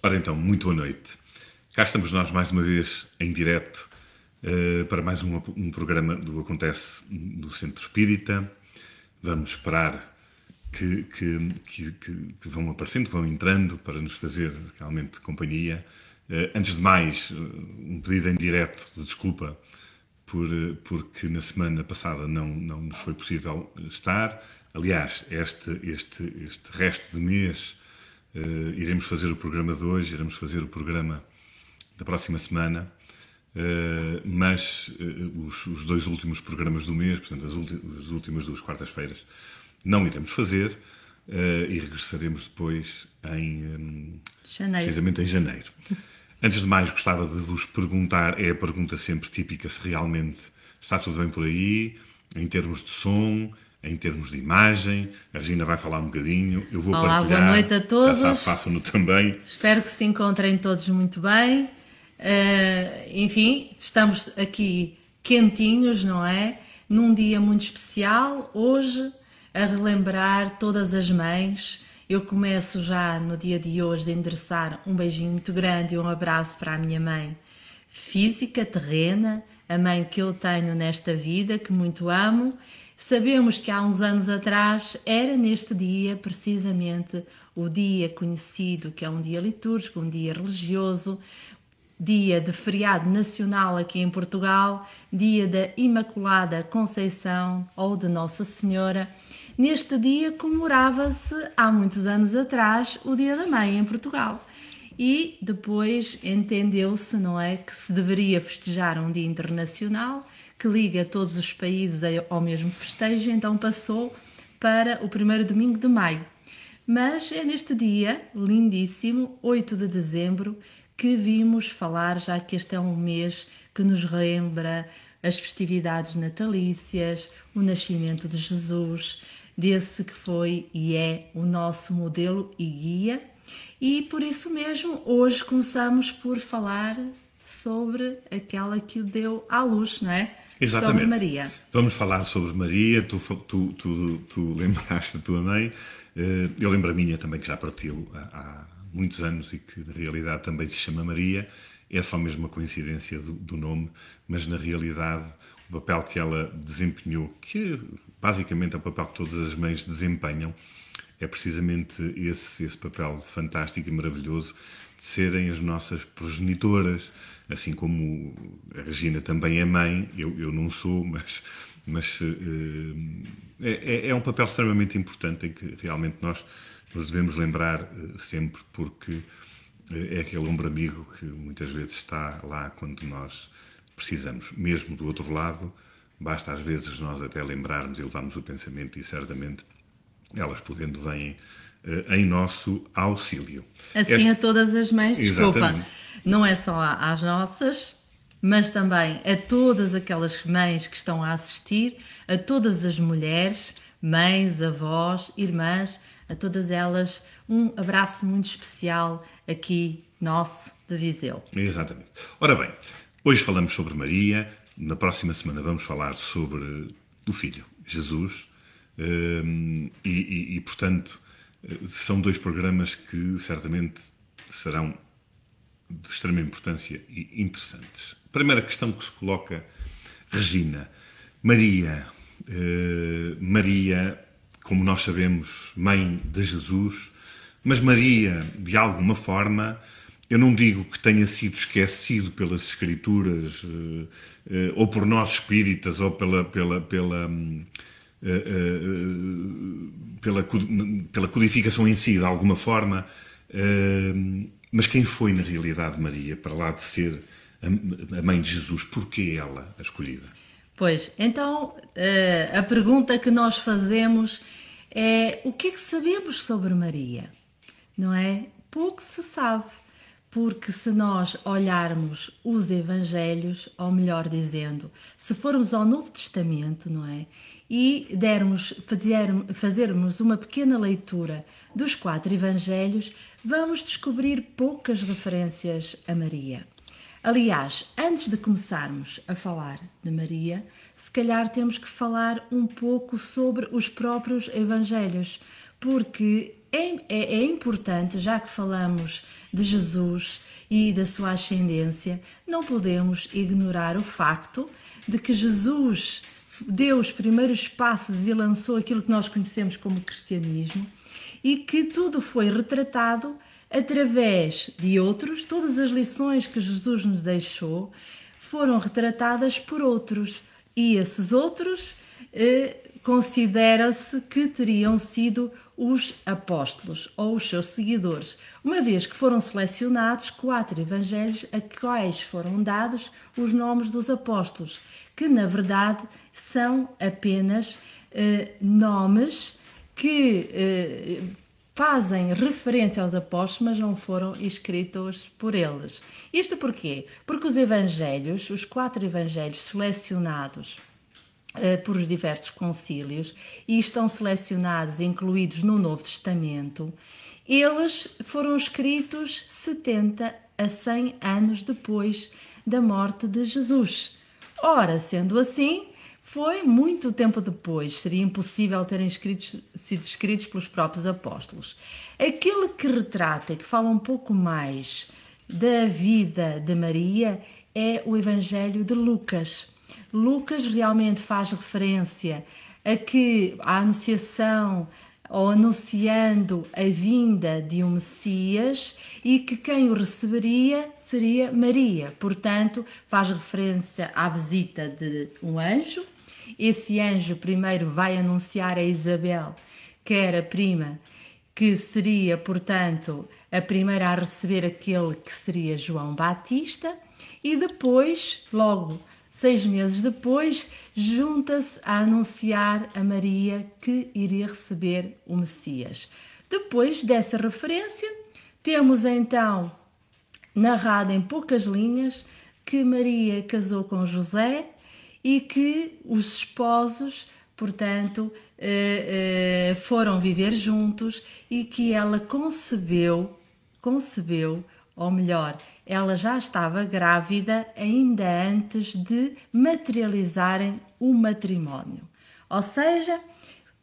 Ora então, muito boa noite. Cá estamos nós mais uma vez em direto uh, para mais um, um, programa do Acontece no Centro Espírita. Vamos esperar que, que, que, que vão aparecendo, vão entrando para nos fazer realmente companhia. Uh, antes de mais, eh, um pedido em direto de desculpa por, uh, porque na semana passada não, não nos foi possível estar. Aliás, este, este, este resto de mês Uh, iremos fazer o programa de hoje, iremos fazer o programa da próxima semana, uh, mas uh, os, os, dois últimos programas do mês, portanto, as, as últimas duas quartas-feiras, não iremos fazer e regressaremos depois em. Um, janeiro. Precisamente em janeiro. Antes de mais, gostava de vos perguntar, é a pergunta sempre típica, se realmente está tudo bem por aí, em termos de som, em termos de imagem. A Gina vai falar um bocadinho. Eu vou Olá, partilhar. Boa noite a todos. Já sabe, façam-no também. Espero que se encontrem todos muito bem. Uh, enfim, estamos aqui quentinhos, não é? Num dia muito especial, hoje, a relembrar todas as mães. Eu começo já no dia de hoje de endereçar um beijinho muito grande e um abraço para a minha mãe física, terrena, a mãe que eu tenho nesta vida, que muito amo, Sabemos que há uns anos atrás era neste dia precisamente o dia conhecido, que é um dia litúrgico, um dia religioso, dia de feriado nacional aqui em Portugal, dia da Imaculada Conceição ou de Nossa Senhora. Neste dia comemorava-se há muitos anos atrás o Dia da Mãe em Portugal. E depois entendeu-se, não é, que se deveria festejar um dia internacional que liga todos os países ao mesmo festejo, então passou para o primeiro domingo de maio. Mas é neste dia, lindíssimo, 8 de dezembro, que vimos falar, já que este é um mês que nos lembra as festividades natalícias, o nascimento de Jesus, desse que foi e é o nosso modelo e guia. E por isso mesmo, hoje começamos por falar sobre aquela que o deu à luz, não é? Exatamente. Sobre Maria. Vamos falar sobre Maria. Tu, tu, tu, tu lembraste da tua mãe. Eh, eu lembro a minha também, que já partiu há, muitos anos e que na realidade também se chama Maria. É só mesmo uma coincidência do, do nome, mas na realidade o papel que ela desempenhou, que basicamente é o papel que todas as mães desempenham, é precisamente esse, esse papel fantástico e maravilhoso de serem as nossas progenitoras, assim como a Regina também é mãe, eu, eu não sou, mas, mas eh, é, é, é um papel extremamente importante em que realmente nós nos devemos lembrar eh, sempre, porque eh, é aquele ombro amigo que muitas vezes está lá quando nós precisamos. Mesmo do outro lado, basta às vezes nós até lembrarmos e levarmos o pensamento, e certamente elas podendo vêm eh, em nosso auxílio. Assim a todas as mães, desculpa, Exatamente. não é só às nossas, mas também a todas aquelas mães que estão a assistir, a todas as mulheres, mães, avós, irmãs, a todas elas, um abraço muito especial aqui nosso de Viseu. Exatamente. Ora bem, hoje falamos sobre Maria, na próxima semana vamos falar sobre eh, o Filho, Jesus, ehm, e, e, e portanto são dois programas que certamente serão de extrema importância e interessantes. A primeira questão que se coloca, Regina, Maria, eh, Maria, como nós sabemos, mãe de Jesus, mas Maria, de alguma forma, eu não digo que tenha sido esquecido pelas Escrituras, eh, eh, ou por nós espíritas, ou pela, pela, pela, hum, eh, eh, eh, pela, pela codificação em si, de alguma forma, mas quem foi na realidade Maria, para lá de ser a mãe de Jesus? Porquê ela a escolhida? Pois, então a pergunta que nós fazemos é o que é que sabemos sobre Maria? Não é? Pouco se sabe, porque se nós olharmos os evangelhos, ou melhor dizendo, se formos ao Novo Testamento, não é? e dermos, fazer, fazermos uma pequena leitura dos quatro evangelhos, vamos descobrir poucas referências a Maria. Aliás, antes de começarmos a falar de Maria, se calhar temos que falar um pouco sobre os próprios evangelhos, porque é, é, é, importante, já que falamos de Jesus e da sua ascendência, não podemos ignorar o facto de que Jesus deu os primeiros passos e lançou aquilo que nós conhecemos como cristianismo e que tudo foi retratado através de outros, todas as lições que Jesus nos deixou foram retratadas por outros e esses outros eh, considera-se que teriam sido os apóstolos ou os seus seguidores, uma vez que foram selecionados quatro evangelhos a quais foram dados os nomes dos apóstolos, que na verdade são apenas eh, nomes que eh, fazem referência aos apóstolos, mas não foram escritos por eles. Isto porquê? Porque os evangelhos, os quatro evangelhos selecionados eh, por os diversos concílios e estão selecionados e incluídos no Novo Testamento, eles foram escritos 70 a 100 anos depois da morte de Jesus. Ora, sendo assim, foi muito tempo depois, seria impossível terem escritos, sido escritos pelos próprios apóstolos. Aquele que retrata e que fala um pouco mais da vida de Maria é o Evangelho de Lucas. Lucas realmente faz referência a que a anunciação ou anunciando a vinda de um Messias e que quem o receberia seria Maria. Portanto, faz referência à visita de um anjo. Esse anjo primeiro vai anunciar a Isabel que era prima, que seria, portanto, a primeira a receber aquele que seria João Batista, e depois, logo Seis meses depois, junta-se a anunciar a Maria que iria receber o Messias. Depois dessa referência, temos então narrado em poucas linhas que Maria casou com José e que os esposos, portanto, eh, eh, foram viver juntos e que ela concebeu, concebeu ou melhor, ela já estava grávida ainda antes de materializarem o matrimónio. Ou seja,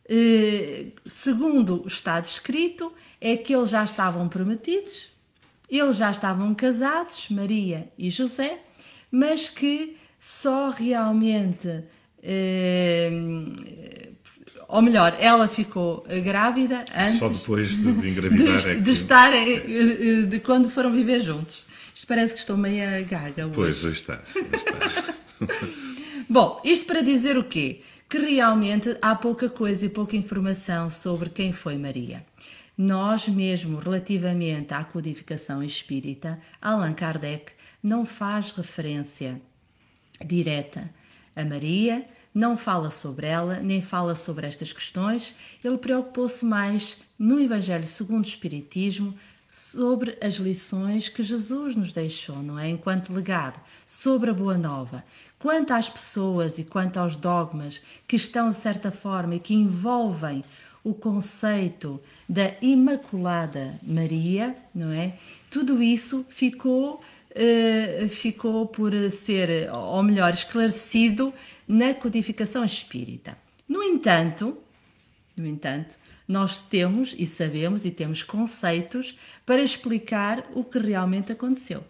eh, segundo está descrito, é que eles já estavam prometidos, eles já estavam casados, Maria e José, mas que só realmente eh, ou melhor, ela ficou grávida antes Só depois de, de engravidar de, é que... de estar eh, eh, de quando foram viver juntos. Isto parece que estou meia gaga hoje. Pois, hoje está. está. Bom, isto para dizer o quê? Que realmente há pouca coisa e pouca informação sobre quem foi Maria. Nós mesmo, relativamente à codificação espírita, Allan Kardec não faz referência direta a Maria, não fala sobre ela, nem fala sobre estas questões. Ele preocupou-se mais no Evangelho segundo o Espiritismo sobre as lições que Jesus nos deixou, não é? Enquanto legado, sobre a Boa Nova. Quanto às pessoas e quanto aos dogmas que estão, de certa forma, e que envolvem o conceito da Imaculada Maria, não é? Tudo isso ficou. Uh, ficou por ser, ou melhor, esclarecido na codificação espírita. No entanto, no entanto, nós temos e sabemos e temos conceitos para explicar o que realmente aconteceu.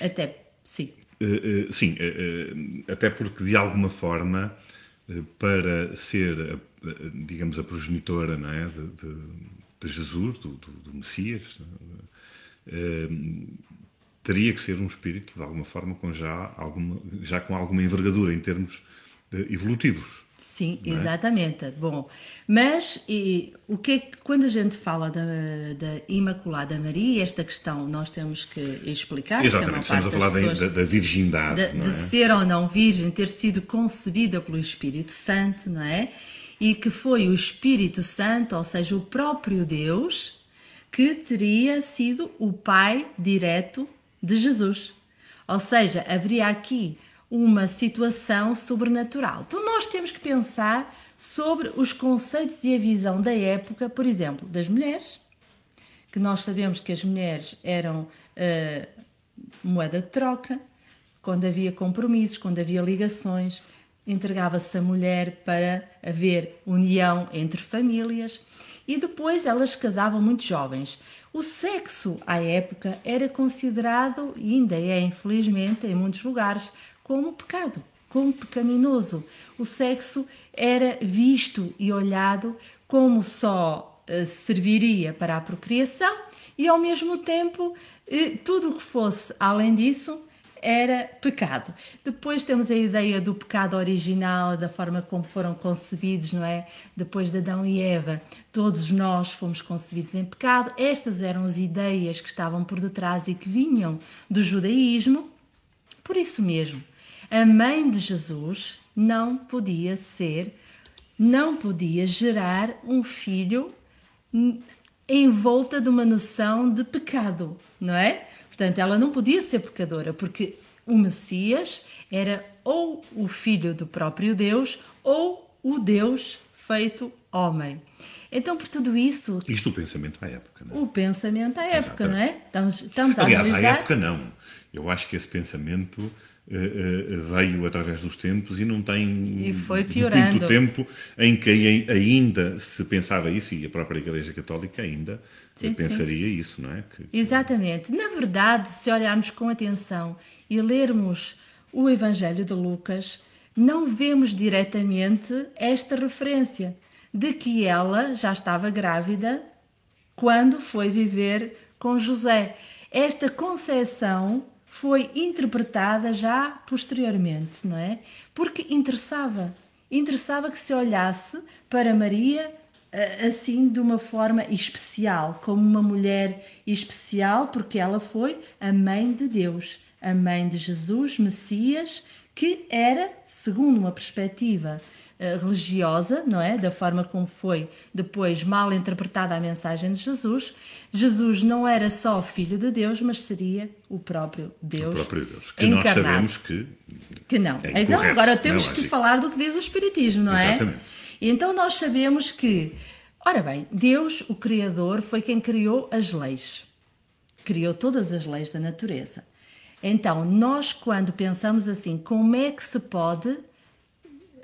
Até sim. Uh, uh, sim, uh, até porque de alguma forma para ser, digamos, a progenitora não é? de, de, de Jesus, do, do, do Messias, teria que ser um espírito, de alguma forma, com já, alguma, já com alguma envergadura em termos eh, evolutivos. Sim, é? exatamente. Bom, mas e, o é que quando a gente fala da, da Imaculada Maria, esta questão nós temos que explicar. Exatamente, estamos a falar pessoas, da, da, virgindade. De, é? de, ser ou não virgem, ter sido concebida pelo Espírito Santo, não é? E que foi o Espírito Santo, ou seja, o próprio Deus, que teria sido o pai direto de Jesus. Ou seja, haveria aqui uma situação sobrenatural. Então, nós temos que pensar sobre os conceitos e a visão da época, por exemplo, das mulheres, que nós sabemos que as mulheres eram uh, moeda de troca, quando havia compromissos, quando havia ligações, entregava-se a mulher para haver união entre famílias e depois elas casavam muito jovens. O sexo, à época, era considerado, e ainda é, infelizmente, em muitos lugares, como pecado, como pecaminoso. O sexo era visto e olhado como só eh, serviria para a procriação e, ao mesmo tempo, eh, tudo o que fosse além disso era pecado. Depois temos a ideia do pecado original, da forma como foram concebidos, não é? Depois de Adão e Eva, todos nós fomos concebidos em pecado. Estas eram as ideias que estavam por detrás e que vinham do judaísmo. Por isso mesmo, a mãe de Jesus não podia ser, não podia gerar um filho em volta de uma noção de pecado, não é? Portanto, ela não podia ser pecadora, porque o Messias era ou o filho do próprio Deus ou o Deus feito homem. Então, por tudo isso. Isto o pensamento à época, não é? O pensamento à época, Exato. não é? Estamos, estamos Aliás, a analisar... à época não. Eu acho que esse pensamento eh, eh, veio através dos tempos e não tem muito tempo em que ainda se pensava isso e a própria Igreja Católica ainda sim, pensaria sim. isso, não é? Que, que... Exatamente. Na verdade, se olharmos com atenção e lermos o Evangelho de Lucas, não vemos diretamente esta referência de que ela já estava grávida quando foi viver com José. Esta concepção foi interpretada já posteriormente, não é? Porque interessava, interessava que se olhasse para Maria eh, assim de uma forma especial, como uma mulher especial, porque ela foi a mãe de Deus, a mãe de Jesus, Messias, que era, segundo uma perspectiva eh, religiosa, não é? Da forma como foi depois mal interpretada a mensagem de Jesus. Jesus não era só o filho de Deus, mas seria o próprio Deus. O próprio Deus. Que encarnado. nós sabemos que. Que não. É então, agora é temos que falar do que diz o Espiritismo, não é? Exatamente. é? E então nós sabemos que, ora bem, Deus, o Criador, foi quem criou as leis. Criou todas as leis da natureza. Então, nós, quando pensamos assim, como é que se pode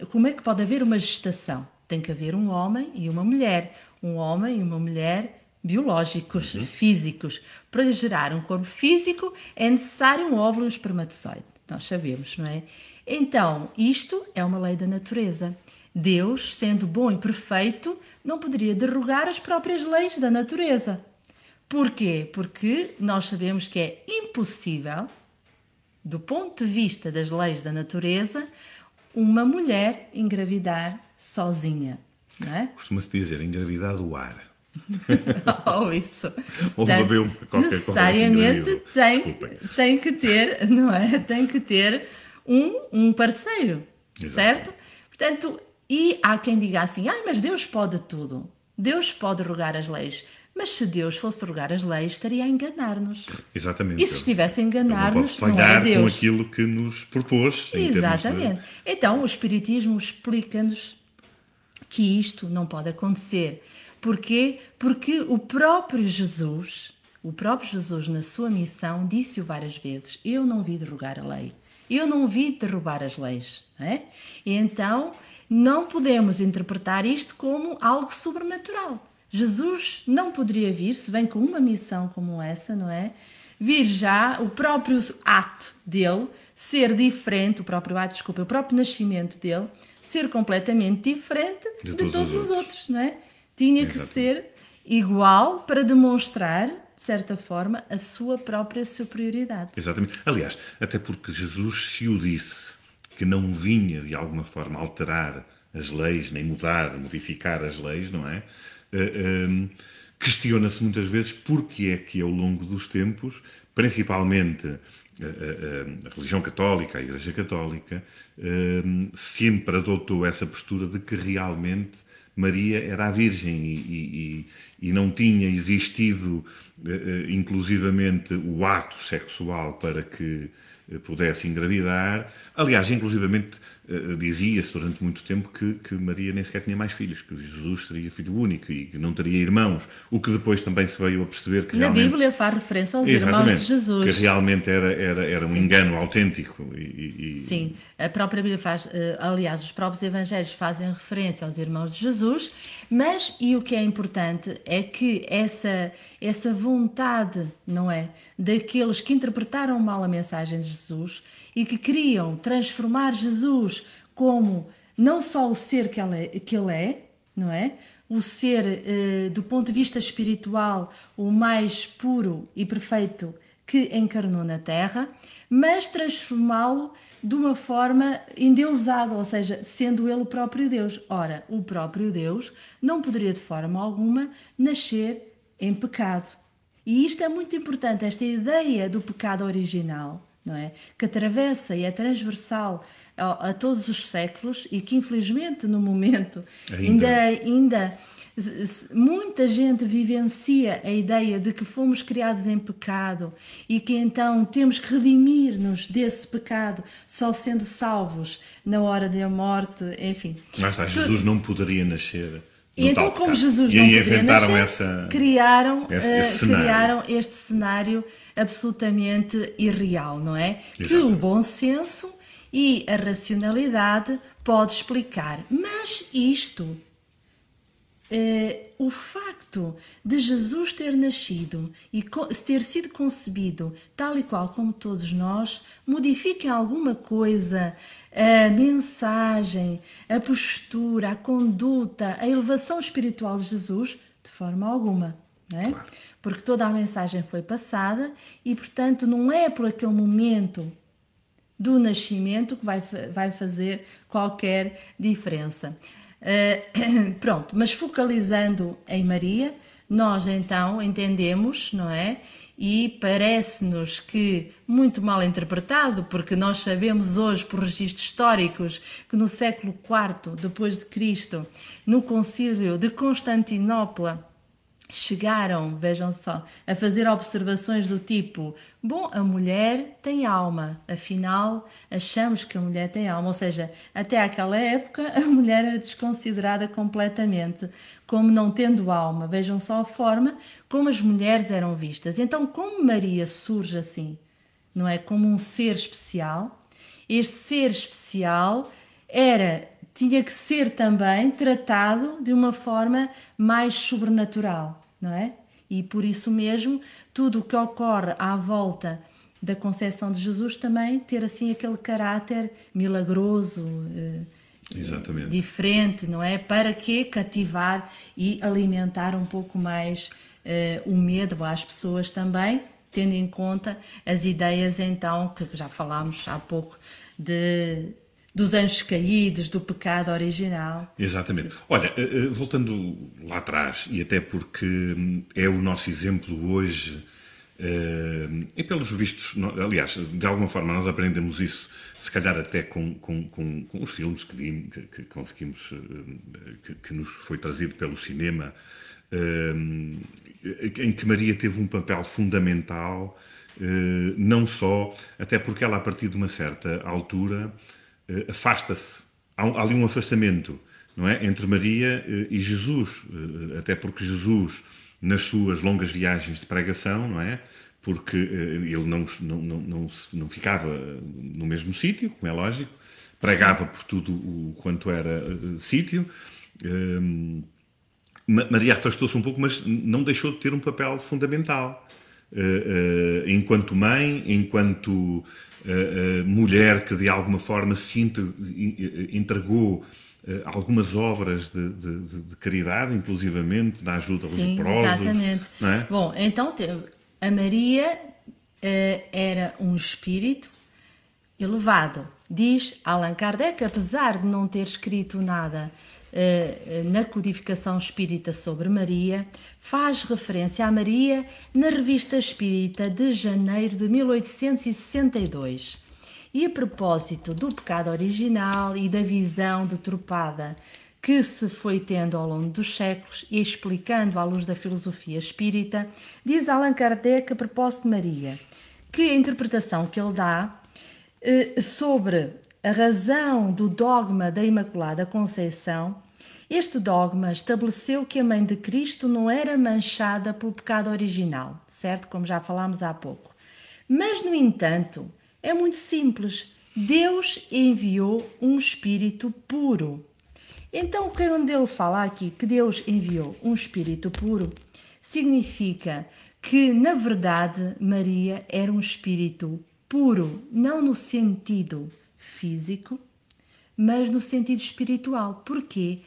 como é que pode haver uma gestação? Tem que haver um homem e uma mulher, um homem e uma mulher biológicos, uhum. físicos. Para gerar um corpo físico é necessário um óvulo e um espermatozoide. Nós sabemos, não é? Então, isto é uma lei da natureza. Deus, sendo bom e perfeito, não poderia derrogar as próprias leis da natureza. Porquê? Porque nós sabemos que é impossível, do ponto de vista das leis da natureza, uma mulher engravidar sozinha. Não é? Costuma-se dizer engravidar do ar. Ou oh, isso. Ou então, beber qualquer Necessariamente tem, tem que ter, não é? Tem que ter um, um parceiro, certo? Portanto, e há quem diga assim: ai, mas Deus pode tudo. Deus pode rogar as leis. Mas se Deus fosse rogar as leis, estaria a enganar-nos. Exatamente. E se estivesse a enganar-nos, não, não é Deus. com aquilo que nos propôs. Exatamente. De... Então, o Espiritismo explica-nos que isto não pode acontecer. Porquê? Porque o próprio Jesus, o próprio Jesus, na sua missão, disse-o várias vezes: Eu não de derrogar a lei, eu não de derrubar as leis. É? E então, não podemos interpretar isto como algo sobrenatural. Jesus não poderia vir, se vem com uma missão como essa, não é? Vir já, o próprio ato dele ser diferente, o próprio ato, desculpa, o próprio nascimento dele ser completamente diferente de, de todos, todos, os outros. outros. não é? Tinha Exato. que ser igual para demonstrar, de certa forma, a sua própria superioridade. Exatamente. Aliás, até porque Jesus se o disse que não vinha de alguma forma alterar as leis, nem mudar, modificar as leis, não é? Eh, ehm, questiona-se muitas vezes porque é que ao longo dos tempos, principalmente a, eh, a, eh, a, religião católica, a Igreja Católica, ehm, sempre adotou essa postura de que realmente Maria era a Virgem e, e, e não tinha existido, inclusivamente, o ato sexual para que pudesse engravidar. Aliás, inclusivamente, eh, dizia-se durante muito tempo que, que, Maria nem sequer tinha mais filhos, que Jesus seria filho único e que não teria irmãos, o que depois também se veio a perceber que Na Bíblia faz referência aos irmãos de Jesus. Que realmente era, era, era um engano autêntico. E, e, Sim, a própria Bíblia faz, eh, aliás, os próprios evangelhos fazem referência aos irmãos de Jesus, mas, e o que é importante, é que essa, essa vontade, não é, daqueles que interpretaram mal a mensagem de Jesus e que queriam transformar Jesus como não só o ser que ele é, que ele é não é? O ser, eh, do ponto de vista espiritual, o mais puro e perfeito que encarnou na Terra, mas transformá-lo de uma forma endeusada, ou seja, sendo ele o próprio Deus. Ora, o próprio Deus não poderia de forma alguma nascer em pecado. E isto é muito importante, esta ideia do pecado original não é? Que atravessa e é transversal a, a todos os séculos e que infelizmente no momento ainda, ainda muita gente vivencia a ideia de que fomos criados em pecado e que então temos que redimir-nos desse pecado só sendo salvos na hora da morte, enfim. Mas tá, Jesus não poderia nascer e então, como Jesus não poderia nascer, essa, criaram, esse, eh, esse uh, criaram este cenário absolutamente irreal, não é? Exatamente. Que o bom senso e a racionalidade pode explicar. Mas isto uh, o facto de Jesus ter nascido e ter sido concebido tal e qual como todos nós modifica em alguma coisa a mensagem, a postura, a conduta, a elevação espiritual de Jesus? De forma alguma. É? Claro. Porque toda a mensagem foi passada e, portanto, não é por aquele momento do nascimento que vai, vai fazer qualquer diferença. Uh, pronto, mas focalizando em Maria, nós então entendemos, não é? E parece-nos que muito mal interpretado, porque nós sabemos hoje por registros históricos que no século IV depois de Cristo, no concílio de Constantinopla, chegaram, vejam só, a fazer observações do tipo: bom, a mulher tem alma, afinal achamos que a mulher tem alma. Ou seja, até aquela época a mulher era desconsiderada completamente como não tendo alma. Vejam só a forma como as mulheres eram vistas. Então, como Maria surge assim, não é? Como um ser especial, este ser especial era tinha que ser também tratado de uma forma mais sobrenatural, não é? E por isso mesmo, tudo o que ocorre à volta da concepção de Jesus também ter assim aquele caráter milagroso, eh, Exatamente. diferente, não é? Para que cativar e alimentar um pouco mais uh, o medo às pessoas também, tendo em conta as ideias então que já falámos há pouco de dos anjos caídos, do pecado original. Exatamente. Olha, eh, eh, voltando lá atrás, e até porque hum, é o nosso exemplo hoje, eh, e pelos vistos, aliás, de alguma forma nós aprendemos isso, se calhar até com, com, com, com os filmes que, vi, que conseguimos, que, que, nos foi trazido pelo cinema, em que Maria teve um papel fundamental, não só, até porque ela, a partir de uma certa altura, eh, afasta-se. Há, há, ali um afastamento não é? entre Maria eh, e Jesus, eh, até porque Jesus, nas suas longas viagens de pregação, não é? porque ele não, não, não, não, não ficava no mesmo sítio, como é lógico, pregava por tudo o quanto era sítio. Ehm, Maria afastou-se um pouco, mas não deixou de ter um papel fundamental. Eh, eh, enquanto mãe, enquanto eh, mulher que de alguma forma se entregou algumas obras de, de, de, caridade, inclusivamente, na ajuda aos Sim, leprosos. Exatamente. É? Bom, então a Maria era um espírito elevado. Diz Allan Kardec, apesar de não ter escrito nada eh, eh, na codificação espírita sobre Maria, faz referência a Maria na Revista Espírita de janeiro de 1862. E a propósito do pecado original e da visão deturpada que se foi tendo ao longo dos séculos e explicando à luz da filosofia espírita, diz Allan Kardec a propósito de Maria que a interpretação que ele dá eh, sobre a razão do dogma da Imaculada Conceição, este dogma estabeleceu que a mãe de Cristo não era manchada pelo pecado original, certo? Como já falámos há pouco. Mas, no entanto, é muito simples. Deus enviou um espírito puro. Então, o que é onde ele fala aqui que Deus enviou um espírito puro significa que, na verdade, Maria era um espírito puro, não no sentido físico, mas no sentido espiritual. Porquê?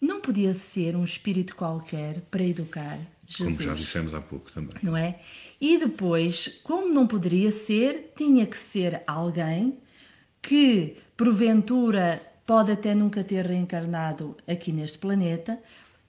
Não podia ser um espírito qualquer para educar Jesus. Como já dissemos há pouco também. Não é? E depois, como não poderia ser, tinha que ser alguém que, porventura, pode até nunca ter reencarnado aqui neste planeta,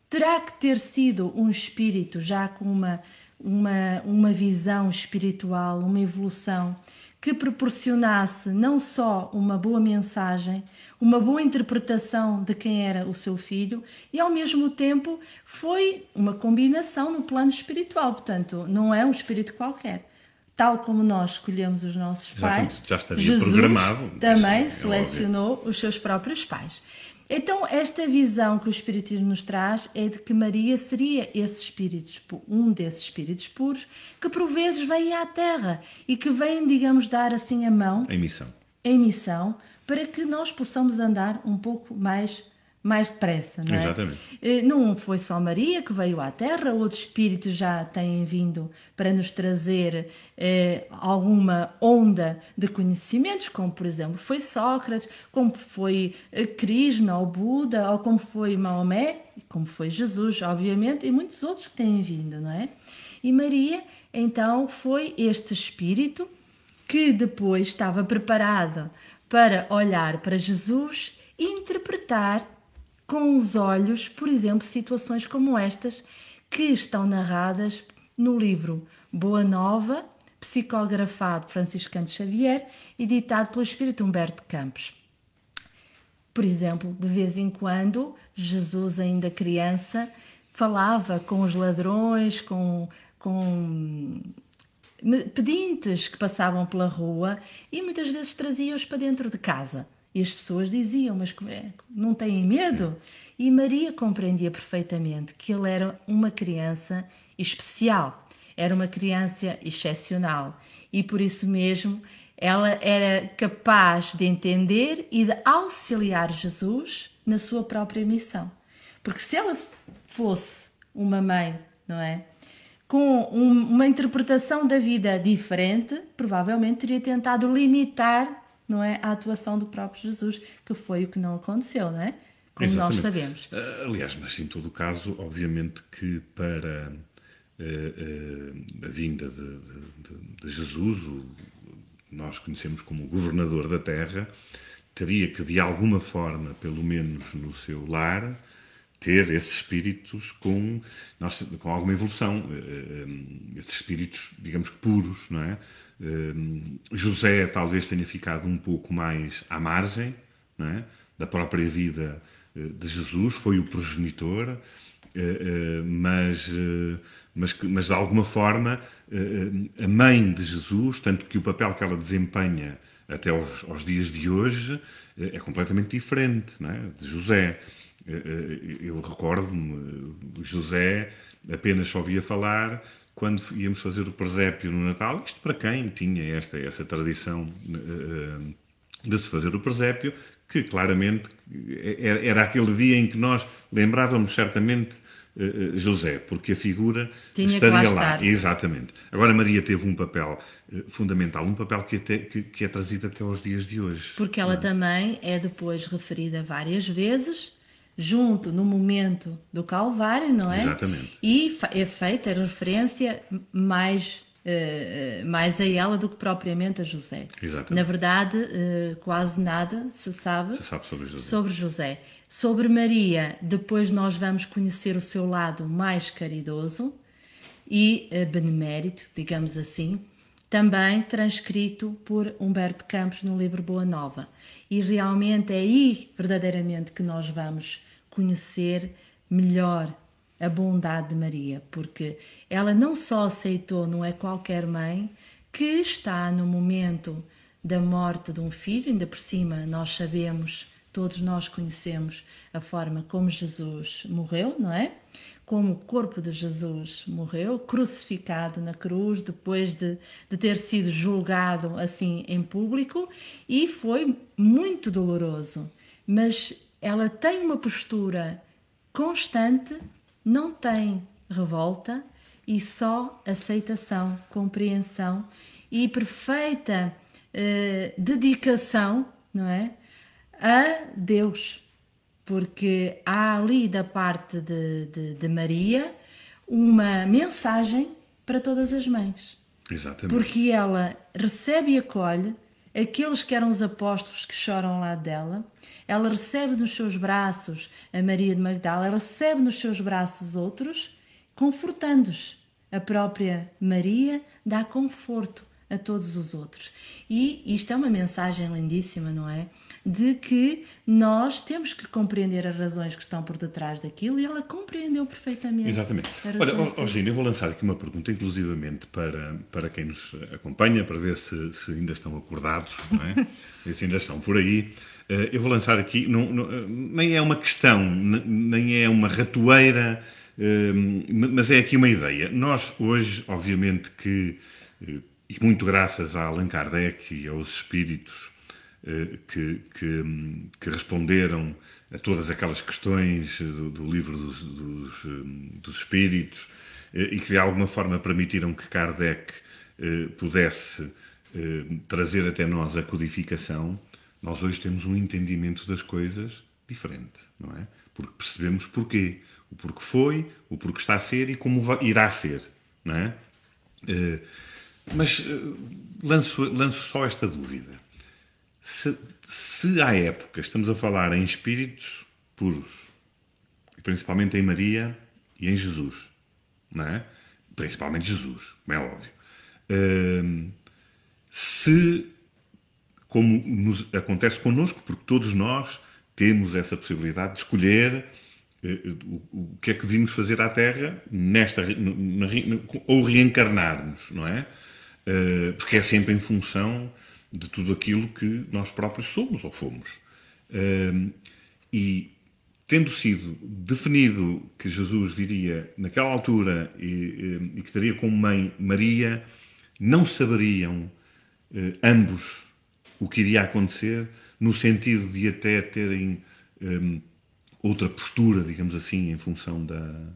terá que ter sido um espírito já com uma, uma, uma visão espiritual, uma evolução que proporcionasse não só uma boa mensagem, uma boa interpretação de quem era o seu filho e ao mesmo tempo foi uma combinação no plano espiritual, portanto, não é um espírito qualquer. Tal como nós escolhemos os nossos pais, já estaria Jesus programado. Também é selecionou óbvio. os seus próprios pais. Então, esta visão que o Espiritismo nos traz é de que Maria seria esse espírito, um desses espíritos puros que por vezes vem à Terra e que vem, digamos, dar assim a mão. Em missão. Em missão, para que nós possamos andar um pouco mais mais depressa, não é? Exatamente. Eh, não foi só Maria que veio à Terra, outros espíritos já têm vindo para nos trazer eh, alguma onda de conhecimentos, como por exemplo foi Sócrates, como foi eh, Krishna ou Buda, ou como foi Maomé, como foi Jesus, obviamente, e muitos outros que têm vindo, não é? E Maria, então, foi este espírito que depois estava preparado para olhar para Jesus e interpretar com os olhos, por exemplo, situações como estas que estão narradas no livro Boa Nova, psicografado Franciscano Xavier, editado pelo Espírito Humberto Campos. Por exemplo, de vez em quando, Jesus, ainda criança, falava com os ladrões, com, com hum, pedintes que passavam pela rua e muitas vezes trazia-os para dentro de casa. E as pessoas diziam, mas é não têm medo? E Maria compreendia perfeitamente que ele era uma criança especial, era uma criança excepcional e por isso mesmo ela era capaz de entender e de auxiliar Jesus na sua própria missão. Porque se ela fosse uma mãe, não é? Com um, uma interpretação da vida diferente, provavelmente teria tentado limitar não é, a atuação do próprio Jesus, que foi o que não aconteceu, não é? Como Exatamente. nós sabemos. Ah, aliás, mas em todo o caso, obviamente que para a, ah, ah, a vinda de, de, de Jesus, o, nós conhecemos como governador da Terra, teria que, de alguma forma, pelo menos no seu lar, ter esses espíritos com, com alguma evolução, esses espíritos, digamos que puros, não é? José talvez tenha ficado um pouco mais à margem é? da própria vida eh, de Jesus, foi o progenitor, eh, eh, mas, mas, mas de alguma forma a mãe de Jesus, tanto que o papel que ela desempenha até aos, aos dias de hoje é completamente diferente é? de José. Eu recordo-me, José apenas só ouvia falar quando íamos fazer o presépio no Natal, isto para quem tinha esta essa tradição eh, eh, de se fazer o presépio, que claramente é, é, era aquele dia em que nós lembrávamos certamente eh, José, porque a figura tinha estaria lá. Exatamente. Agora Maria teve um papel fundamental, um papel que, até, que, que, é trazido até aos dias de hoje. Porque ela é? também é depois referida várias vezes junto no momento do Calvário, não é? Exatamente. E é feita referência mais Uh, mais a ela do que propriamente a José. Exatamente. Na verdade, uh, quase nada se sabe, se sabe sobre, José. sobre, José. sobre Maria, depois nós vamos conhecer o seu lado mais caridoso e uh, benemérito, digamos assim, também transcrito por Humberto Campos no livro Boa Nova. E realmente é aí verdadeiramente que nós vamos conhecer melhor a bondade de Maria, porque ela não só aceitou, não é qualquer mãe, que está no momento da morte de um filho, ainda por cima nós sabemos, todos nós conhecemos a forma como Jesus morreu, não é? como o corpo de Jesus morreu, crucificado na cruz, depois de, de ter sido julgado assim em público, e foi muito doloroso. Mas ela tem uma postura constante, não tem revolta e só aceitação, compreensão e perfeita eh, dedicação, não é? A Deus porque há ali da parte de, de, de Maria uma mensagem para todas as mães. Exatamente. Porque ela recebe e acolhe aqueles que eram os apóstolos que choram ao lado dela, ela recebe nos seus braços a Maria de Magdala, ela recebe nos seus braços outros, confortando-os. A própria Maria dá conforto a todos os outros. E isto é uma mensagem lindíssima, não é? de que nós temos que compreender as razões que estão por detrás daquilo e ela compreendeu perfeitamente. Exatamente. Olha, hoje eu vou lançar aqui uma pergunta, inclusivamente para, para quem nos acompanha, para ver se, se ainda estão acordados, não é? se ainda estão por aí. Eh, eu vou lançar aqui, não, não, eh, nem é uma questão, nem é uma ratoeira, eh, mas é aqui uma ideia. Nós, hoje, obviamente que, e muito graças a Allan Kardec e aos espíritos eh, que, que, hum, que, responderam a todas aquelas questões do, do livro dos, dos, hum, dos, Espíritos eh, e que de alguma forma permitiram que Kardec eh, pudesse trazer até nós a codificação, nós hoje temos um entendimento das coisas diferente, não é? Porque percebemos porquê, o porquê foi, o porquê está a ser e como vai, irá ser, não é? Mas lanço, lanço só esta dúvida se, se à época estamos a falar em espíritos puros, principalmente em Maria e em Jesus, não é? Principalmente Jesus, como é óbvio. Hum, se, como nos, acontece connosco, porque todos nós temos essa possibilidade de escolher eh, o, que é que vimos fazer à Terra nesta, na, na, ou reencarnarmos, não é? Uh, porque é sempre em função de tudo aquilo que nós próprios somos ou fomos. E tendo sido definido que Jesus viria naquela altura e, e que teria como mãe Maria, não saberiam eh, ambos o que iria acontecer, no sentido de até terem um, outra postura, digamos assim, em função da,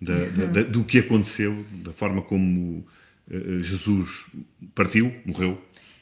da, da, do que aconteceu, da forma como uh, Jesus partiu, morreu,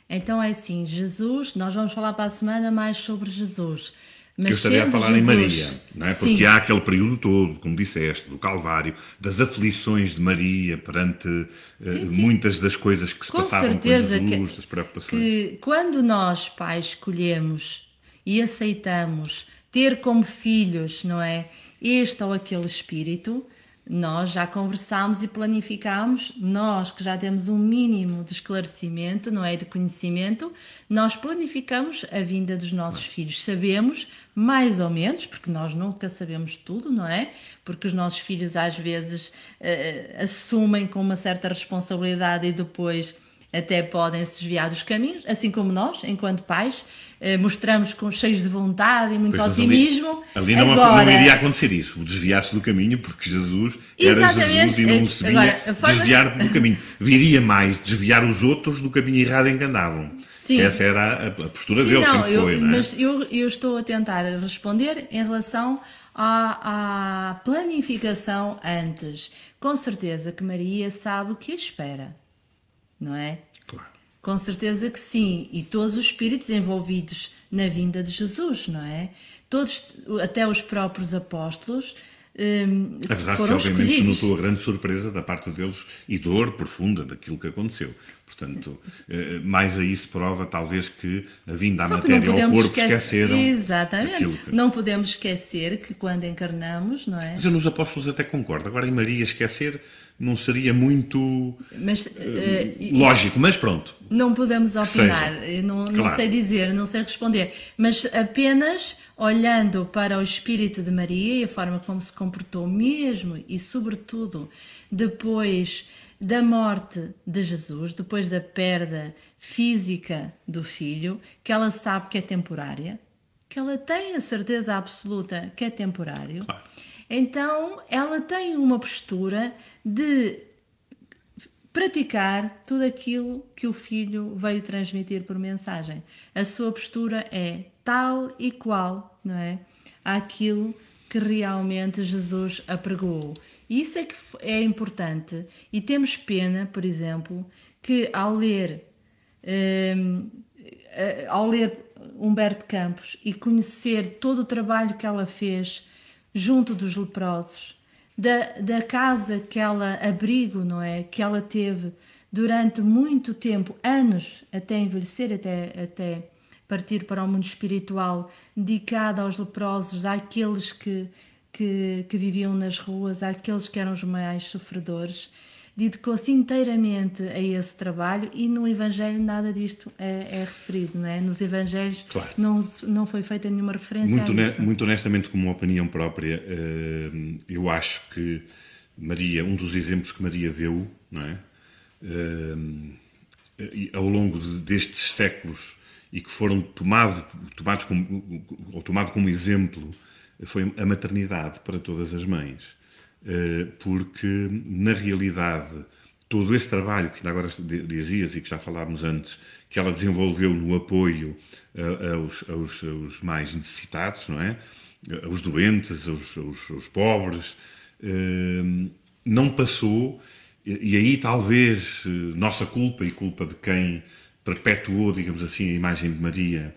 então é assim, Jesus, nós vamos falar para a semana mais sobre Jesus. Mas eu estaria a falar Jesus, em Maria, não é? porque sim. há aquele período todo, como disseste, do Calvário, das aflições de Maria perante eh, sim, uh, sim. muitas das coisas que se com passavam certeza com Jesus, que, das preocupações. Que quando nós, pais, escolhemos e aceitamos ter como filhos, não é? Este ou aquele espírito, nós já conversámos e planificámos, nós que já temos um mínimo de esclarecimento, não é? De conhecimento, nós planificamos a vinda dos nossos filhos. Sabemos, mais ou menos, porque nós nunca sabemos tudo, não é? Porque os nossos filhos às vezes uh, assumem com uma certa responsabilidade e depois até podem se desviar dos caminhos, assim como nós, enquanto pais, eh, mostramos com cheios de vontade e muito pois, otimismo. Ali, ali não, não, iria acontecer isso, desviar-se do caminho, porque Jesus era Jesus e não eh, se vinha agora, forma... desviar do caminho. Viria mais desviar os outros do caminho errado em que andavam. Sim. Essa era a postura Sim, dele, não, sempre eu, foi. Não é? Mas eu, eu estou a tentar responder em relação à, à planificação antes. Com certeza que Maria sabe o que espera não é? Claro. Com certeza que sim, e todos os espíritos envolvidos na vinda de Jesus, não é? Todos, até os próprios apóstolos, um, Apesar que, obviamente, escolhidos. se notou a grande surpresa da parte deles e dor profunda daquilo que aconteceu. Portanto, eh, mais aí se prova, talvez, que a vinda à Só matéria ao corpo esque... esqueceram. Exatamente. Que... Não podemos esquecer que quando encarnamos, não é? Mas eu nos apóstolos até concordo. Agora, em Maria, esquecer não seria muito mas, uh, lógico, mas pronto. Não podemos opinar, não, não claro. sei dizer, não sei responder, mas apenas olhando para o espírito de Maria e a forma como se comportou, mesmo e sobretudo depois da morte de Jesus, depois da perda física do filho, que ela sabe que é temporária, que ela tem a certeza absoluta que é temporário. Claro então ela tem uma postura de praticar tudo aquilo que o filho veio transmitir por mensagem. A sua postura é tal e qual, não é? Aquilo que realmente Jesus apregoou. E isso é que é importante. E temos pena, por exemplo, que ao ler um, eh, ao ler Humberto Campos e conhecer todo o trabalho que ela fez junto dos leprosos, da, da casa que ela abrigo, não é? Que ela teve durante muito tempo, anos, até envelhecer, até, até partir para o mundo espiritual, dedicada aos leprosos, àqueles que, que, que viviam nas ruas, àqueles que eram os mais sofredores dedicou-se inteiramente a esse trabalho e no Evangelho nada disto é, é referido, não é? Nos Evangelhos claro. não, não foi feita nenhuma referência muito, a isso. Muito honestamente, como opinião própria, eh, eu acho que Maria, um dos exemplos que Maria deu, não é? Eh, ao longo destes séculos e que foram tomado, tomados como, ou tomado como exemplo foi a maternidade para todas as mães. Eh, porque, na realidade, todo esse trabalho que ainda agora dizias e que já falámos antes, que ela desenvolveu no apoio eh, aos, aos, aos mais necessitados, não é? Eh, aos doentes, aos, aos, aos pobres, não passou, e aí talvez nossa culpa e culpa de quem perpetuou, digamos assim, a imagem de Maria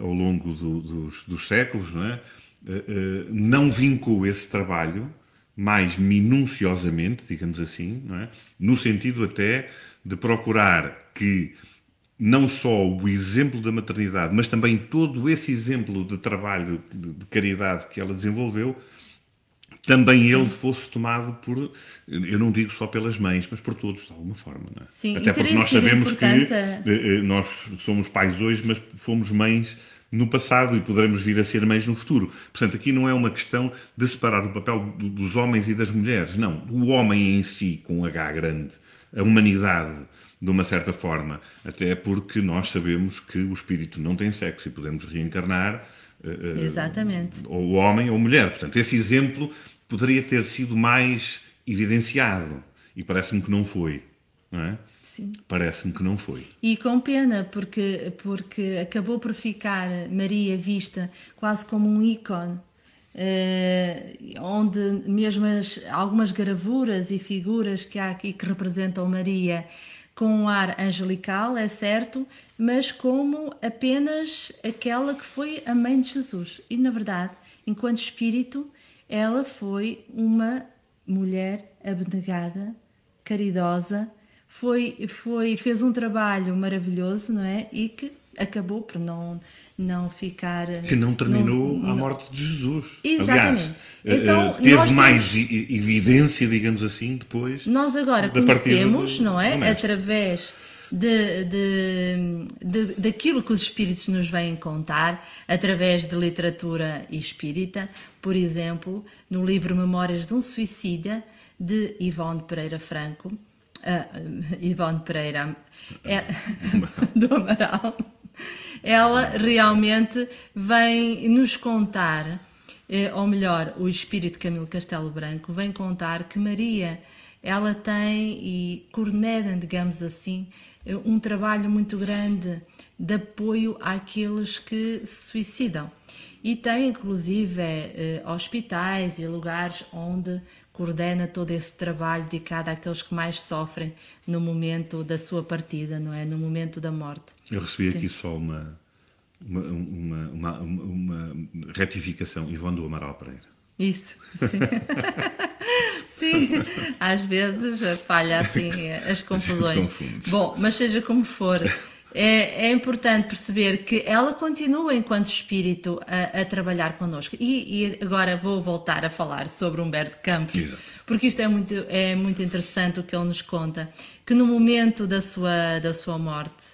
ao longo do, dos, dos, séculos, não é? Não vincou esse trabalho mais minuciosamente, digamos assim, é? no sentido até de procurar que não só o exemplo da maternidade, mas também todo esse exemplo de trabalho de caridade que ela desenvolveu, também Sim. ele fosse tomado por, eu não digo só pelas mães, mas por todos, de alguma forma. É? Sim, Até porque nós sabemos importante... que eh, eh, nós somos pais hoje, mas fomos mães no passado e poderemos vir a ser mães no futuro. Portanto, aqui não é uma questão de separar o papel do, dos homens e das mulheres, não. O homem em si, com H grande, a humanidade, de uma certa forma, até porque nós sabemos que o espírito não tem sexo e podemos reencarnar. Eh, eh, Exatamente. Ou homem ou a mulher. Portanto, esse exemplo poderia ter sido mais evidenciado e parece-me que não foi. Não é? Parece-me que não foi. E com pena, porque, porque acabou por ficar Maria vista quase como um ícone, eh, onde mesmo as, algumas gravuras e figuras que há aqui que representam Maria com um ar angelical, é certo, mas como apenas aquela que foi a mãe de Jesus. E na verdade, enquanto espírito, ela foi uma mulher abnegada, caridosa, foi, foi, fez um trabalho maravilhoso, não é? E que acabou por não não ficar que não terminou não, a morte de Jesus exatamente Aliás, eh, então eh, teve temos, mais evidência digamos assim depois nós agora conhecemos do, não é através de, de, de, daquilo que os espíritos nos vêm contar através de literatura espírita, por exemplo, no livro Memórias de um Suicida, de Ivone Pereira Franco, uh, Ivone Pereira é, ah, do Amaral, ela realmente vem nos contar, eh, ou melhor, o espírito Camilo Castelo Branco vem contar que Maria ela tem e coordena, digamos assim, eh, um trabalho muito grande de apoio àqueles que se suicidam. E tem, inclusive, eh, hospitais e lugares onde coordena todo esse trabalho dedicado àqueles que mais sofrem no momento da sua partida, não é? No momento da morte. Eu recebi Sim. aqui só uma, uma, uma, uma, uma retificação, Ivone do Amaral Pereira. Isso, sim. sim, às vezes eh, falha assim eh, as confusões. Bom, mas seja como for, é, é importante perceber que ela continua, enquanto espírito, a, a trabalhar connosco. E, e, agora vou voltar a falar sobre Humberto Campos, Exato. porque isto é muito, é muito interessante o que ele nos conta, que no momento da sua, da sua morte,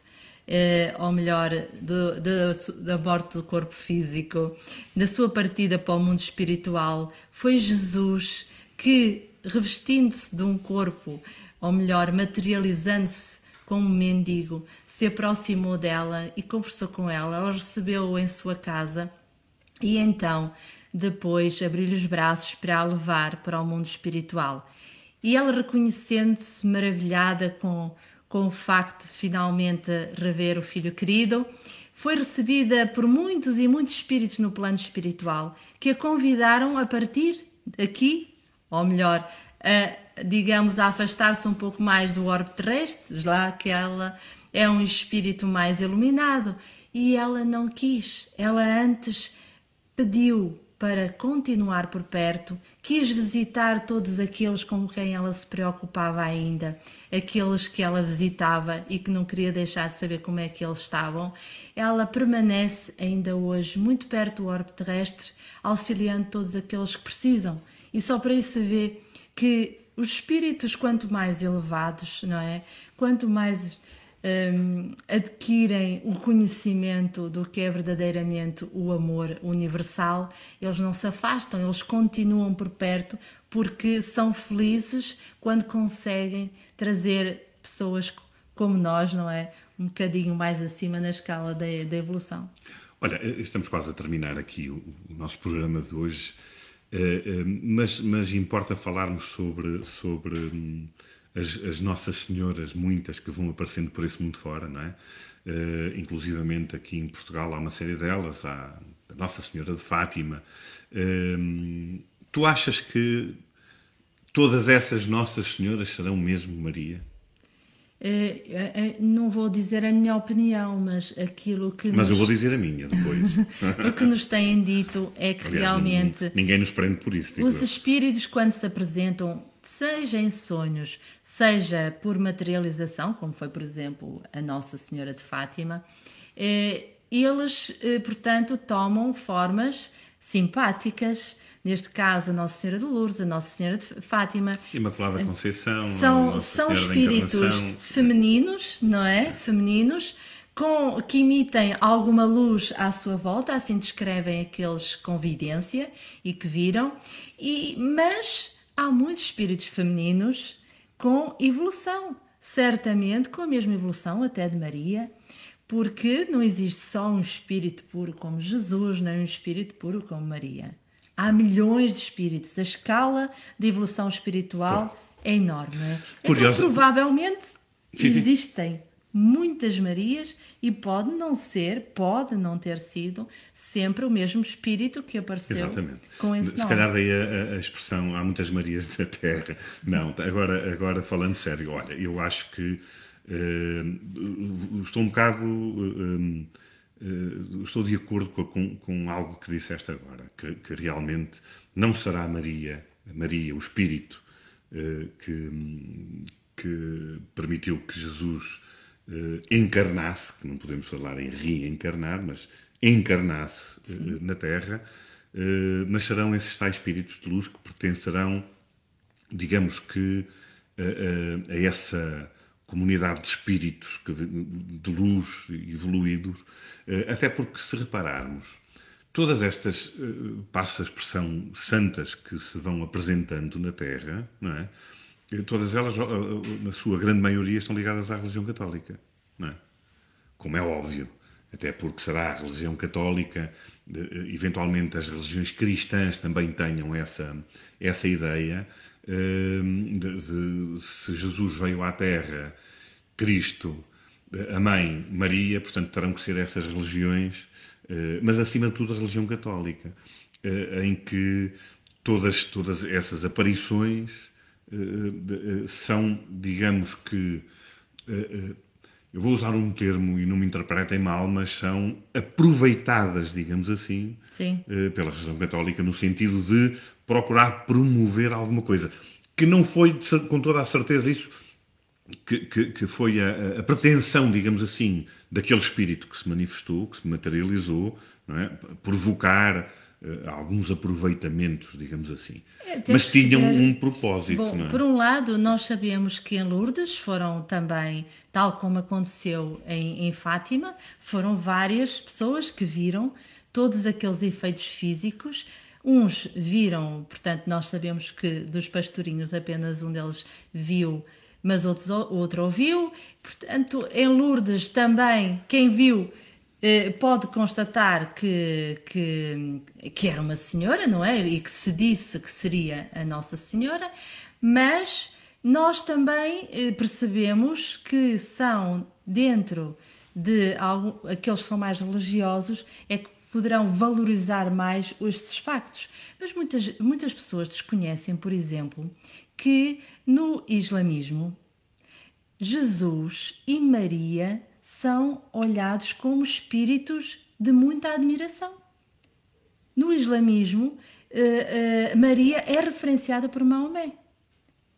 eh, ou melhor, do, do, da morte do corpo físico, da sua partida para o mundo espiritual, foi Jesus que, revestindo-se de um corpo, ou melhor, materializando-se com um mendigo, se aproximou dela e conversou com ela. Ela recebeu-o em sua casa e então, depois, abriu-lhe os braços para a levar para o mundo espiritual. E ela, reconhecendo-se maravilhada com, com o facto de finalmente rever o filho querido, foi recebida por muitos e muitos espíritos no plano espiritual que a convidaram a partir aqui, ou melhor, a digamos, a afastar-se um pouco mais do orbe terrestre, lá que ela é um espírito mais iluminado. E ela não quis, ela antes pediu para continuar por perto, quis visitar todos aqueles com quem ela se preocupava ainda, aqueles que ela visitava e que não queria deixar de saber como é que eles estavam. Ela permanece ainda hoje muito perto do orbe terrestre, auxiliando todos aqueles que precisam. E só para isso se vê que os espíritos, quanto mais elevados, não é? Quanto mais um, adquirem o conhecimento do que é verdadeiramente o amor universal, eles não se afastam, eles continuam por perto porque são felizes quando conseguem trazer pessoas como nós, não é? Um bocadinho mais acima na escala da, evolução. Olha, eh, estamos quase a terminar aqui o, o nosso programa de hoje. Eh, eh, mas, mas importa falarmos sobre, sobre hum, as, as, nossas senhoras, muitas que vão aparecendo por esse mundo fora, não é? Uh, inclusivamente aqui em Portugal há uma série delas, há a Nossa Senhora de Fátima. Uh, tu achas que todas essas nossas senhoras serão mesmo Maria? Eh, eh, eh, não vou dizer a minha opinião, mas aquilo que. Mas nos... eu vou dizer a minha depois. o que nos têm dito é que Aliás, realmente. Ninguém, nos prende por isso. Os eu. espíritos, quando se apresentam, seja em sonhos, seja por materialização, como foi, por exemplo, a Nossa Senhora de Fátima, eles, portanto, tomam formas simpáticas, neste caso a Nossa Senhora de Lourdes, a Nossa Senhora de Fátima. Imaculada Conceição. São, são espíritos femininos, não é? Femininos. Com, que emitem alguma luz à sua volta, assim descrevem aqueles com vidência e que viram, e, mas há muitos espíritos femininos com evolução, certamente com a mesma evolução até de Maria, porque não existe só um espírito puro como Jesus, nem um espírito puro como Maria. Há milhões de espíritos. A escala de evolução espiritual tá. é enorme. Então, provavelmente sim, sim. existem muitas Marias e pode não ser, pode não ter sido sempre o mesmo espírito que apareceu Exatamente. com esse nome. Se calhar daí a, a, expressão há muitas Marias na Terra. Não, tá, agora, agora falando sério, olha, eu acho que uh, estou um bocado. Uh, Uh, estou de acordo com, com, com, algo que disseste agora, que, que, realmente não será Maria, Maria, o Espírito, uh, que, que, permitiu que Jesus uh, encarnasse, que não podemos falar em reencarnar, mas encarnasse na Terra, mas serão esses tais espíritos de luz que pertencerão, digamos que, a essa comunidade de espíritos que de, luz evoluídos, eh, até porque, se repararmos, todas estas, eh, passas a expressão, santas que se vão apresentando na Terra, não é? Eh, todas elas, na sua grande maioria, estão ligadas à religião católica, não é? Como é óbvio. Até porque será a religião católica, eventualmente as religiões cristãs também tenham essa, essa ideia, Ehm, se Jesus veio à Terra, Cristo, a Mãe, Maria, portanto terão que ser essas religiões, eh, mas acima de tudo a religião católica, eh, em que todas, todas essas aparições eh, são, digamos que, eu vou usar um termo e não me interpretem mal, mas são aproveitadas, digamos assim, Sim. pela religião católica, no sentido de procurar promover alguma coisa. Que não foi, com toda a certeza, isso que, que, que foi a, a, pretensão, digamos assim, daquele espírito que se manifestou, que se materializou, é? provocar uh, alguns aproveitamentos, digamos assim. É, Mas tinham ver... um propósito. Bom, é? Por um lado, nós sabemos que em Lourdes foram também, tal como aconteceu em, em Fátima, foram várias pessoas que viram todos aqueles efeitos físicos Uns viram, portanto, nós sabemos que dos pastorinhos apenas um deles viu, mas outros, outro ouviu. Portanto, em Lourdes também, quem viu eh, pode constatar que, que, que era uma senhora, não é? E que se disse que seria a Nossa Senhora, mas nós também eh, percebemos que são dentro de algo, aqueles que são mais religiosos, é que poderão valorizar mais estes factos. Mas muitas, muitas pessoas desconhecem, por exemplo, que no islamismo Jesus e Maria são olhados como espíritos de muita admiração. No islamismo, eh, eh, Maria é referenciada por Maomé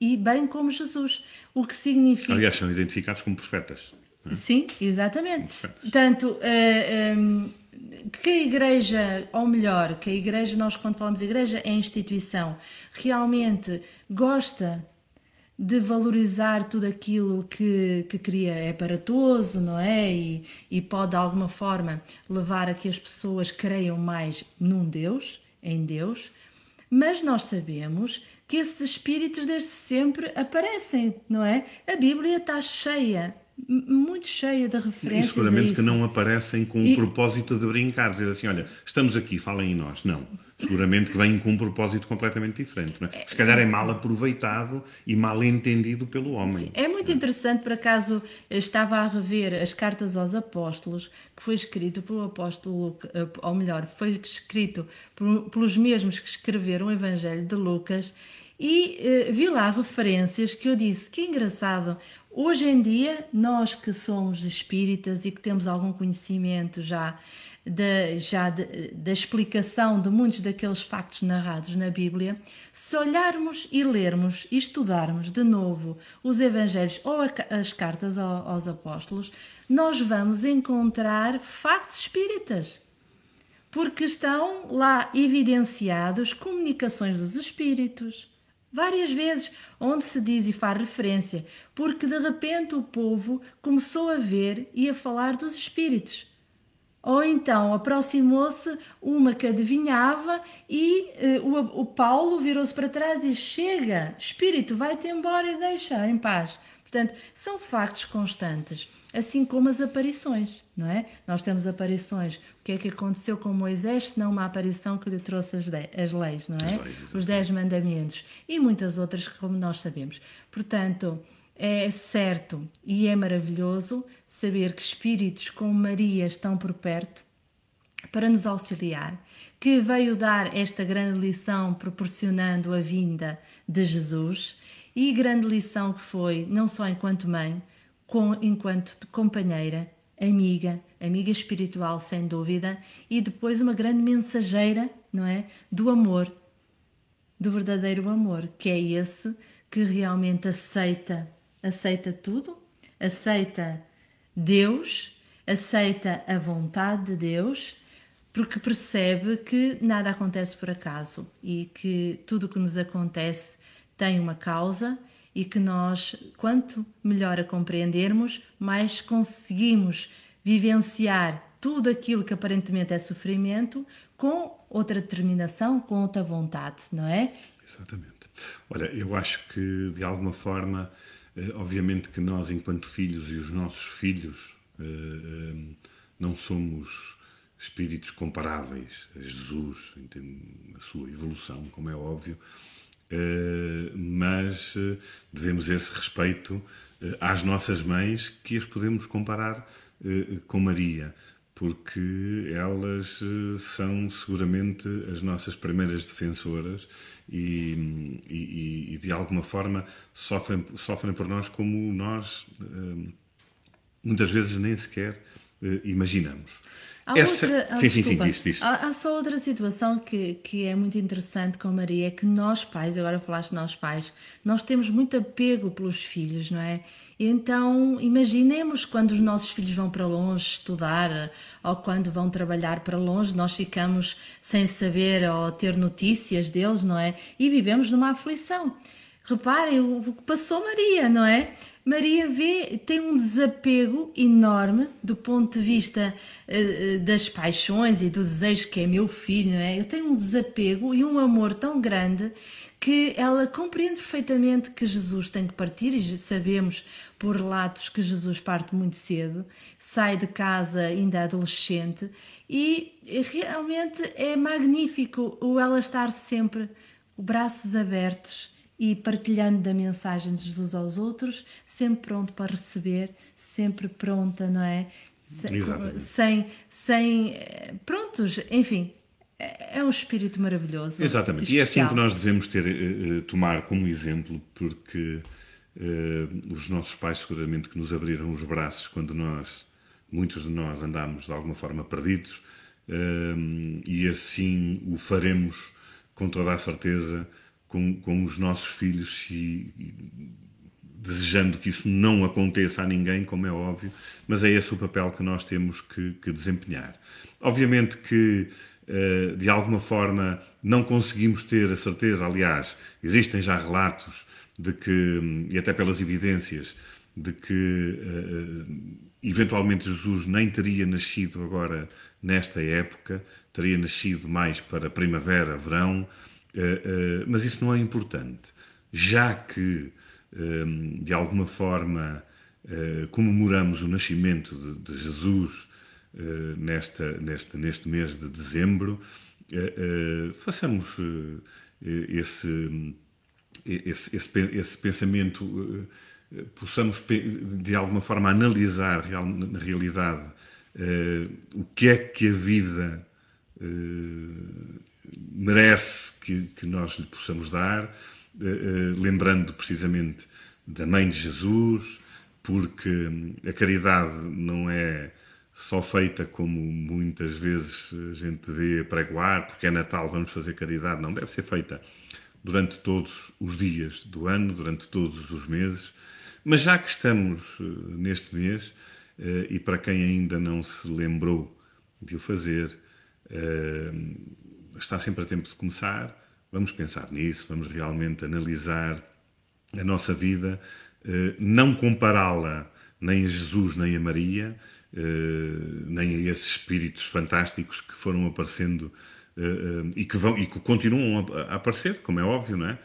e bem como Jesus, o que significa. Aliás, são identificados como profetas. É? Sim, exatamente. Portanto, uh, eh, um, que a igreja, ou melhor, que a igreja, nós quando falamos igreja, é instituição, realmente gosta de valorizar tudo aquilo que, que cria é baratoso, não é? E, e pode de alguma forma levar a que as pessoas creiam mais num Deus, em Deus, mas nós sabemos que esses espíritos desde sempre aparecem, não é? A Bíblia está cheia muito cheia de referências. E seguramente que não aparecem com o e... propósito de brincar, dizer assim, olha, estamos aqui, falem em nós. Não. Seguramente que vêm com um propósito completamente diferente. É? Se calhar é mal aproveitado e mal entendido pelo homem. Sim, é muito interessante, por acaso, eh, estava a rever as cartas aos apóstolos, que foi escrito pelo apóstolo, eh, ou melhor, foi escrito pelos mesmos que escreveram o Evangelho de Lucas, e uh, vi lá referências que eu disse que engraçado. Hoje em dia, nós que somos espíritas e que temos algum conhecimento já da, já da explicação de muitos daqueles factos narrados na Bíblia, se olharmos e lermos e estudarmos de novo os Evangelhos ou a, as cartas aos, aos apóstolos, nós vamos encontrar factos espíritas. Porque estão lá evidenciados comunicações dos espíritos, várias vezes, onde se diz e faz referência, porque de repente o povo começou a ver e a falar dos espíritos. Ou então aproximou-se uma que adivinhava e eh, o, o, Paulo virou-se para trás e Chega, espírito, vai-te embora e deixa em paz. Portanto, são factos constantes assim como as aparições, não é? Nós temos aparições. O que é que aconteceu com Moisés, se não uma aparição que lhe trouxe as, de, as leis, não é? Leis, Os dez mandamentos e muitas outras que como nós sabemos. Portanto, é certo e é maravilhoso saber que espíritos como Maria estão por perto para nos auxiliar, que veio dar esta grande lição proporcionando a vinda de Jesus e grande lição que foi, não só enquanto mãe, com, enquanto companheira, amiga, amiga espiritual, sem dúvida, e depois uma grande mensageira, não é? Do amor, do verdadeiro amor, que é esse que realmente aceita, aceita tudo, aceita Deus, aceita a vontade de Deus, porque percebe que nada acontece por acaso e que tudo o que nos acontece tem uma causa e que nós, quanto melhor a compreendermos, mais conseguimos vivenciar tudo aquilo que aparentemente é sofrimento com outra determinação, com outra vontade, não é? Exatamente. Olha, eu acho que de alguma forma, eh, obviamente que nós, enquanto filhos e os nossos filhos, eh, eh, não somos espíritos comparáveis a Jesus, a sua evolução, como é óbvio eh, mas eh, devemos esse respeito eh, às nossas mães, que as podemos comparar com Maria, porque elas são seguramente as nossas primeiras defensoras e, e, e de alguma forma sofrem, sofrem por nós como nós muitas vezes nem sequer eh, imaginamos. Há, Essa... outra... ah, sim, sim, sim, diz, diz. Há, há, só outra situação que, que é muito interessante com a Maria, é que nós pais, agora falaste de nós pais, nós temos muito apego pelos filhos, não é? Então, imaginemos quando os nossos filhos vão para longe estudar ou quando vão trabalhar para longe, nós ficamos sem saber ou ter notícias deles, não é? E vivemos numa aflição. Reparem o que passou Maria, não é? Maria vê, tem um desapego enorme do ponto de vista uh, das paixões e do desejo que é meu filho, não é? Eu tenho um desapego e um amor tão grande que ela compreende perfeitamente que Jesus tem que partir e sabemos por relatos que Jesus parte muito cedo, sai de casa ainda adolescente e realmente é magnífico o ela estar sempre braços abertos e partilhando da mensagem de Jesus aos outros, sempre pronto para receber, sempre pronta, não é? Sem, sem. Prontos, enfim. É, é um espírito maravilhoso. Exatamente. Especial. E é assim que nós devemos ter, eh, eh, tomar como exemplo, porque uh, os nossos pais, seguramente, que nos abriram os braços quando nós, muitos de nós, andámos de alguma forma perdidos, uh, e assim o faremos com toda a certeza com, com os nossos filhos e, e desejando que isso não aconteça a ninguém, como é óbvio, mas é esse o papel que nós temos que, que desempenhar. Obviamente que eh, de alguma forma não conseguimos ter a certeza, aliás, existem já relatos de que, e até pelas evidências, de que eh, eventualmente Jesus nem teria nascido agora nesta época, teria nascido mais para primavera, verão, eh, eh, mas isso não é importante, já que, ehm, de alguma forma, eh, comemoramos o nascimento de, Jesus nesta, neste neste mês de dezembro, façamos esse, esse, esse, esse, pensamento, possamos, de alguma forma, analisar na realidade o que é que a vida eh, merece que, que, nós lhe possamos dar, eh, eh, lembrando precisamente da Mãe de Jesus, porque hum, a caridade não é só feita como muitas vezes a gente vê pregoar, porque é Natal, vamos fazer caridade. Não, deve ser feita durante todos os dias do ano, durante todos os meses. Mas já que estamos neste mês, e para quem ainda não se lembrou de o fazer, está sempre a tempo de começar. Vamos pensar nisso, vamos realmente analisar a nossa vida, eh, não compará-la nem a Jesus, nem a Maria, eh, nem a esses espíritos fantásticos que foram aparecendo eh, e que vão e que continuam a aparecer, como é óbvio, não é?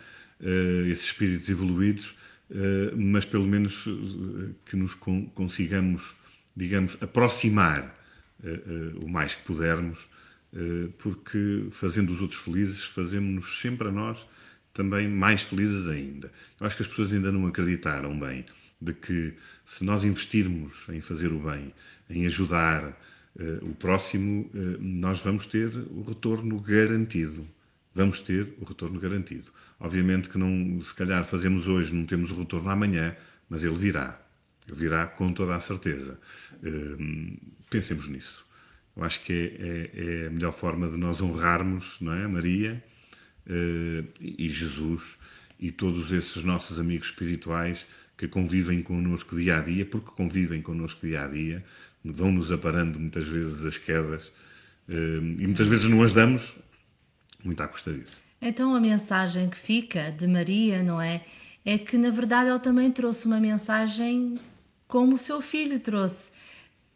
Esses espíritos evoluídos, mas pelo menos que nos consigamos, digamos, aproximar o mais que pudermos eh, porque fazendo os outros felizes, fazemos-nos sempre a nós também mais felizes ainda. Eu acho que as pessoas ainda não acreditaram bem de que se nós investirmos em fazer o bem, em ajudar uh, o próximo, uh, nós vamos ter o retorno garantido. Vamos ter o retorno garantido. Obviamente que não, se calhar fazemos hoje, não temos o retorno amanhã, mas ele virá. Ele virá com toda a certeza. Uh, pensemos nisso. Eu acho que é, é, é a melhor forma de nós honrarmos, não é, Maria uh, e Jesus e todos esses nossos amigos espirituais que convivem connosco dia a dia, porque convivem connosco dia a dia, vão nos aparando muitas vezes as quedas eh, e muitas vezes não as damos muito à custa disso. Então a mensagem que fica de Maria, não é? É que na verdade ela também trouxe uma mensagem como o seu filho trouxe.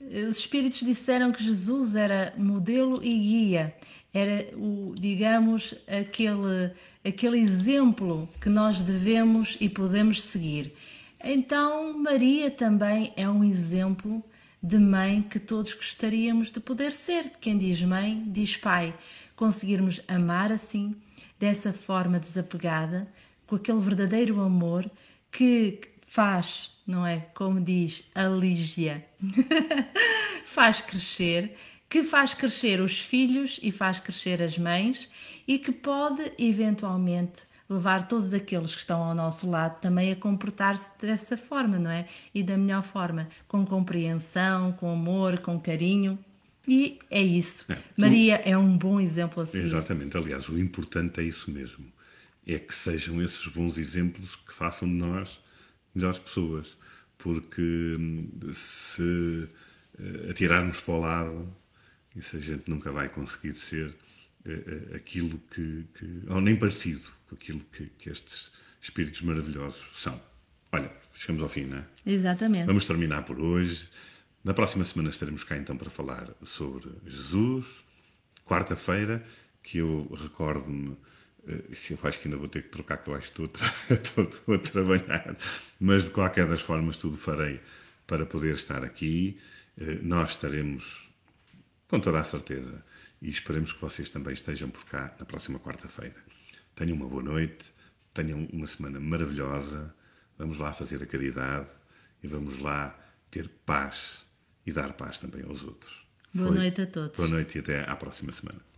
Os espíritos disseram que Jesus era modelo e guia, era o, digamos, aquele aquele exemplo que nós devemos e podemos seguir. Então, Maria também é um exemplo de mãe que todos gostaríamos de poder ser. Quem diz mãe, diz pai. Conseguirmos amar assim, dessa forma desapegada, com aquele verdadeiro amor que faz, não é? Como diz a Lígia, faz crescer, que faz crescer os filhos e faz crescer as mães e que pode eventualmente levar todos aqueles que estão ao nosso lado também a comportar-se dessa forma, não é? E da melhor forma, com compreensão, com amor, com carinho. E é isso. É. Maria é um bom exemplo assim. Exatamente. Aliás, o importante é isso mesmo. É que sejam esses bons exemplos que façam de nós melhores pessoas porque hum, se eh, atirarmos para o lado, isso a gente nunca vai conseguir ser eh, eh, aquilo que, que ou nem parecido com aquilo que, que estes espíritos maravilhosos são. Olha, chegamos ao fim, não é? Exatamente. Vamos terminar por hoje. Na próxima semana estaremos cá então para falar sobre Jesus. Quarta-feira, que eu recordo-me eh, Isso eu acho que ainda vou ter que trocar, que eu acho que estou a, estou a trabalhar. Mas de qualquer das formas, tudo farei para poder estar aqui. Eh, nós estaremos com toda a certeza e esperemos que vocês também estejam por cá na próxima quarta-feira. Tenham uma boa noite, tenham uma semana maravilhosa. Vamos lá fazer a caridade e vamos lá ter paz e dar paz também aos outros. Boa Foi. noite a todos. Boa noite e até à próxima semana.